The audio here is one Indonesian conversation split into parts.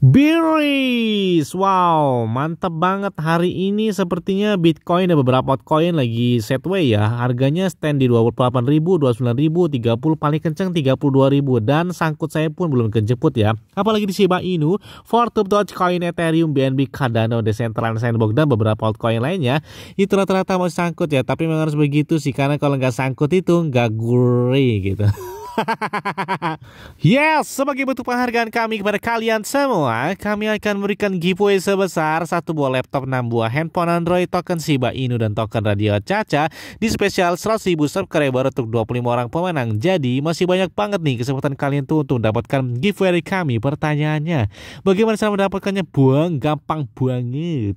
Bearish, wow, mantap banget hari ini sepertinya Bitcoin dan beberapa koin lagi setway ya. Harganya stand di dua puluh ribu, 28.000, 29.000, puluh paling kenceng tiga puluh ribu dan sangkut saya pun belum kejeput ya. Apalagi di Shiba Inu, Fortube, Dogecoin, Ethereum, BNB, Cardano, Decentraland, Sandbox dan beberapa altcoin lainnya itu rata-rata mau sangkut ya. Tapi memang harus begitu sih karena kalau nggak sangkut itu nggak gurih gitu. yes, sebagai bentuk penghargaan kami kepada kalian semua, kami akan memberikan giveaway sebesar satu buah laptop, 6 buah handphone Android, token Shiba Inu dan token radio Caca di spesial 100.000 subscriber untuk 25 orang pemenang. Jadi masih banyak banget nih kesempatan kalian tuh untuk mendapatkan giveaway dari kami. Pertanyaannya, bagaimana cara mendapatkannya? Buang, gampang banget.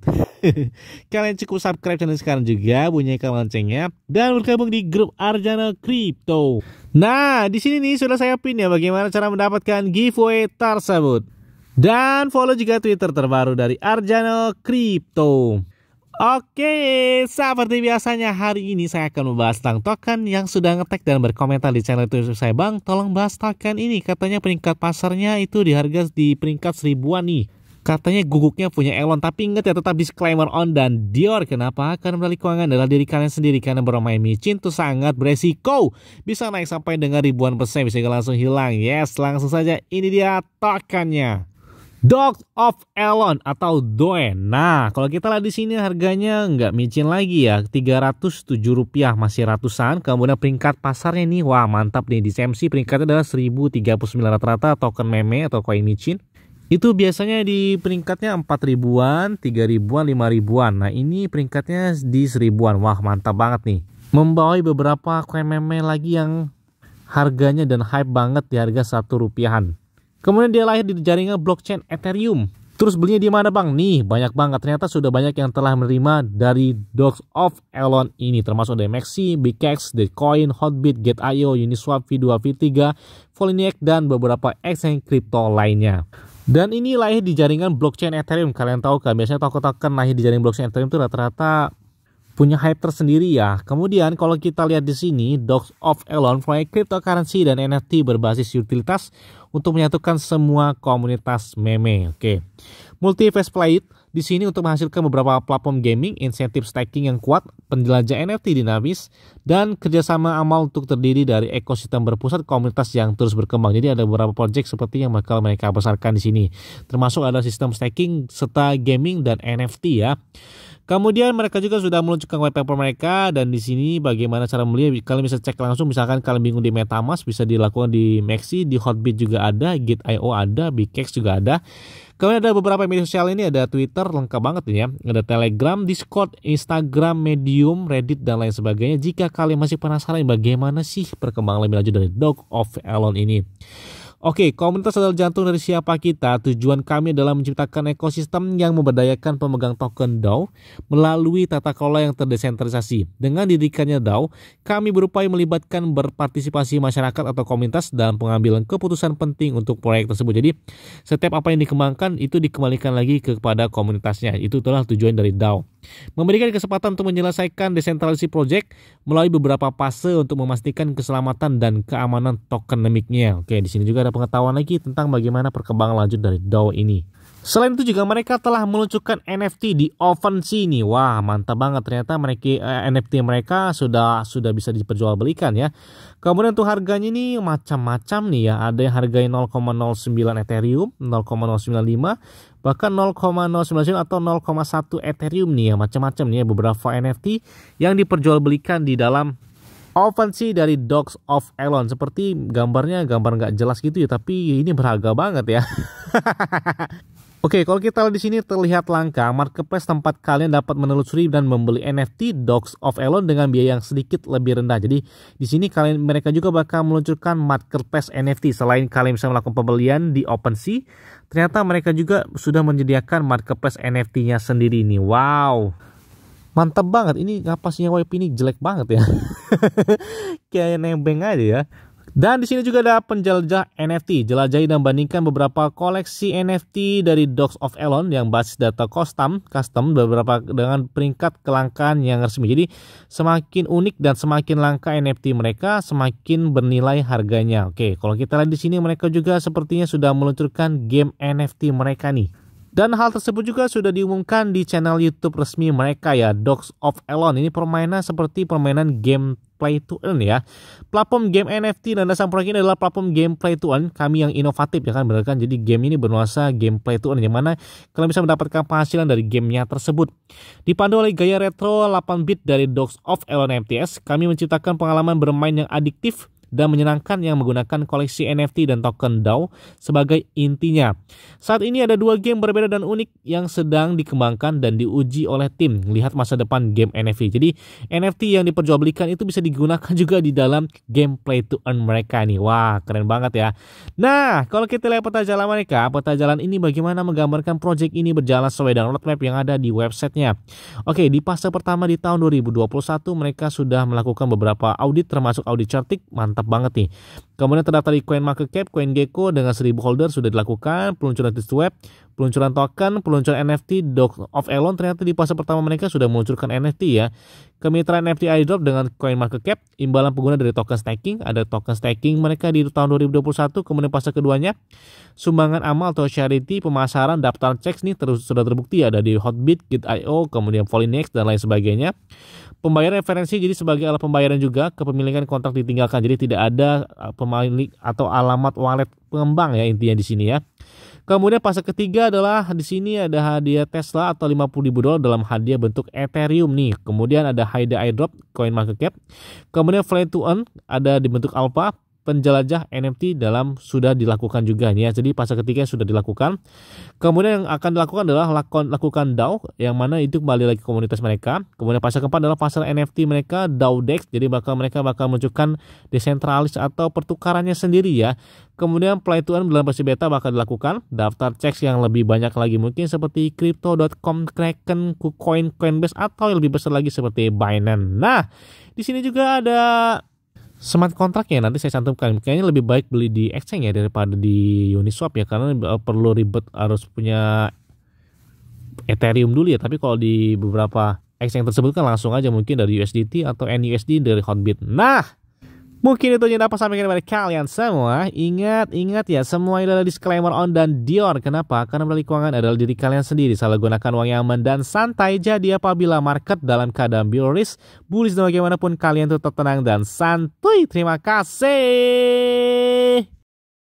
kalian cukup subscribe channel sekarang juga, bunyikan loncengnya dan bergabung di grup Arjana Crypto. Nah, di sini nih sudah saya pin ya bagaimana cara mendapatkan giveaway tersebut. Dan follow juga Twitter terbaru dari Arjano Crypto. Oke, seperti biasanya hari ini saya akan membahas tentang token yang sudah ngetek dan berkomentar di channel YouTube saya. Bang, tolong bahas token ini. Katanya peringkat pasarnya itu di harga di peringkat seribuan nih. Katanya guguknya punya Elon, tapi inget ya tetap disclaimer on dan Dior. Kenapa? Karena melalui keuangan adalah diri kalian sendiri karena bermain micin itu sangat beresiko. Bisa naik sampai dengan ribuan persen, bisa langsung hilang. Yes, langsung saja ini dia tokennya. Dog of Elon atau Doen. Nah, kalau kita lihat di sini harganya nggak micin lagi ya, Rp307 rupiah masih ratusan. Kemudian peringkat pasarnya nih, wah mantap nih di CMC peringkatnya adalah 1039 rata-rata token meme atau koin micin. Itu biasanya di peringkatnya 4 ribuan, 3 ribuan, 5 ribuan. Nah ini peringkatnya di seribuan. Wah mantap banget nih. Membawai beberapa KMM lagi yang harganya dan hype banget di harga satu rupiahan. Kemudian dia lahir di jaringan blockchain Ethereum. Terus belinya di mana bang? Nih banyak banget. Ternyata sudah banyak yang telah menerima dari Dogs of Elon ini. Termasuk dari Maxi, BKX, coin Hotbit, Get.io, Uniswap, V2, V3, Voliniac, dan beberapa exchange crypto lainnya. Dan ini lahir di jaringan blockchain Ethereum. Kalian tahu kan, biasanya token-token kan lahir di jaringan blockchain Ethereum itu rata-rata punya hype tersendiri ya. Kemudian kalau kita lihat di sini, Dogs of Elon proyek cryptocurrency dan NFT berbasis utilitas untuk menyatukan semua komunitas meme. Oke. Multi-face plate di sini untuk menghasilkan beberapa platform gaming, insentif staking yang kuat, penjelajah NFT dinamis, dan kerjasama amal untuk terdiri dari ekosistem berpusat komunitas yang terus berkembang. Jadi ada beberapa project seperti yang bakal mereka besarkan di sini. Termasuk ada sistem staking serta gaming dan NFT ya. Kemudian mereka juga sudah meluncurkan white paper mereka dan di sini bagaimana cara melihat kalian bisa cek langsung misalkan kalian bingung di MetaMask bisa dilakukan di Maxi, di Hotbit juga ada, Git.io ada, Bikex juga ada. Kemudian ada beberapa media sosial ini ada Twitter lengkap banget ini ya, ada Telegram, Discord, Instagram, Medium, Reddit dan lain sebagainya. Jika kalian masih penasaran bagaimana sih perkembangan lebih lanjut dari Dog of Elon ini. Oke, komunitas adalah jantung dari siapa kita. Tujuan kami adalah menciptakan ekosistem yang memberdayakan pemegang token DAO melalui tata kelola yang terdesentralisasi. Dengan didirikannya DAO, kami berupaya melibatkan berpartisipasi masyarakat atau komunitas dalam pengambilan keputusan penting untuk proyek tersebut. Jadi, setiap apa yang dikembangkan itu dikembalikan lagi kepada komunitasnya. Itu telah tujuan dari DAO. Memberikan kesempatan untuk menyelesaikan desentralisasi proyek melalui beberapa fase untuk memastikan keselamatan dan keamanan tokenomiknya. Oke, di sini juga ada pengetahuan lagi tentang bagaimana perkembangan lanjut dari DAO ini. Selain itu juga mereka telah meluncurkan NFT di OpenSea ini, Wah, mantap banget ternyata mereka eh, NFT mereka sudah sudah bisa diperjualbelikan ya. Kemudian tuh harganya ini macam-macam nih ya. Ada yang harganya 0,09 Ethereum, 0,095, bahkan 0,099 atau 0,1 Ethereum nih ya. Macam-macam nih ya beberapa NFT yang diperjualbelikan di dalam OpenSea dari Dogs of Elon seperti gambarnya gambar nggak jelas gitu ya tapi ini berharga banget ya Oke, kalau kita lihat di sini terlihat langka, marketplace tempat kalian dapat menelusuri dan membeli NFT Dogs of Elon dengan biaya yang sedikit lebih rendah. Jadi di sini kalian mereka juga bakal meluncurkan marketplace NFT selain kalian bisa melakukan pembelian di OpenSea, ternyata mereka juga sudah menyediakan marketplace NFT-nya sendiri ini. Wow. Mantap banget ini ngapasnya wipe ini jelek banget ya. Kayak nembeng aja ya. Dan di sini juga ada penjelajah NFT. Jelajahi dan bandingkan beberapa koleksi NFT dari Dogs of Elon yang basis data custom, custom beberapa dengan peringkat kelangkaan yang resmi. Jadi semakin unik dan semakin langka NFT mereka, semakin bernilai harganya. Oke, kalau kita lihat di sini mereka juga sepertinya sudah meluncurkan game NFT mereka nih. Dan hal tersebut juga sudah diumumkan di channel YouTube resmi mereka ya, Dogs of Elon. Ini permainan seperti permainan game play to earn ya. Platform game NFT dan dasar proyek ini adalah platform game play to earn kami yang inovatif ya kan benar kan. Jadi game ini bernuansa game play to earn yang mana kalian bisa mendapatkan penghasilan dari gamenya tersebut. Dipandu oleh gaya retro 8 bit dari Dogs of Elon MTS, kami menciptakan pengalaman bermain yang adiktif dan menyenangkan yang menggunakan koleksi NFT dan token DAO sebagai intinya. Saat ini ada dua game berbeda dan unik yang sedang dikembangkan dan diuji oleh tim. Lihat masa depan game NFT. Jadi NFT yang diperjualbelikan itu bisa digunakan juga di dalam game play to earn mereka nih. Wah, keren banget ya. Nah, kalau kita lihat peta jalan mereka, peta jalan ini bagaimana menggambarkan proyek ini berjalan sesuai dengan roadmap yang ada di websitenya. Oke, di fase pertama di tahun 2021 mereka sudah melakukan beberapa audit termasuk audit Certik, mantap mantap banget nih. Kemudian terdaftar di Coin Market Cap, CoinGecko dengan 1000 holder sudah dilakukan, peluncuran test web peluncuran token, peluncuran NFT, Dog of Elon ternyata di fase pertama mereka sudah meluncurkan NFT ya. Kemitraan NFT iDrop dengan CoinMarketCap, imbalan pengguna dari token staking, ada token staking mereka di tahun 2021, kemudian fase keduanya, sumbangan amal atau charity, pemasaran, daftar checks nih terus sudah terbukti ada di Hotbit, Git.io, kemudian Polynex dan lain sebagainya. Pembayaran referensi jadi sebagai alat pembayaran juga, kepemilikan kontrak ditinggalkan, jadi tidak ada eh, pemilik atau alamat wallet pengembang ya intinya di sini ya. Kemudian fase ketiga adalah di sini ada hadiah Tesla atau 50 ribu dolar dalam hadiah bentuk Ethereum nih. Kemudian ada Haida airdrop, coin market cap. Kemudian Flight to Earn ada dibentuk Alpha, penjelajah NFT dalam sudah dilakukan juga ya. Jadi fase ketiga sudah dilakukan. Kemudian yang akan dilakukan adalah lakukan lakukan DAO yang mana itu kembali lagi ke komunitas mereka. Kemudian fase keempat adalah fase NFT mereka DAO Dex. Jadi bakal mereka bakal menunjukkan desentralis atau pertukarannya sendiri ya. Kemudian play to earn dalam versi beta bakal dilakukan. Daftar cek yang lebih banyak lagi mungkin seperti crypto.com, Kraken, KuCoin, Coinbase atau yang lebih besar lagi seperti Binance. Nah, di sini juga ada smart contract ya nanti saya cantumkan. Kayaknya lebih baik beli di exchange ya daripada di Uniswap ya karena eh, perlu ribet harus punya Ethereum dulu ya. Tapi kalau di beberapa exchange tersebut kan langsung aja mungkin dari USDT atau NUSD dari Hotbit. Nah, Mungkin itu yang dapat sampaikan kepada kalian semua. Ingat, ingat ya, semua ini adalah disclaimer on dan Dior. Kenapa? Karena melalui keuangan adalah diri kalian sendiri. Salah gunakan uang yang aman dan santai. Jadi apabila market dalam keadaan bullish, bullish dan bagaimanapun kalian tetap tenang dan santuy. Terima kasih.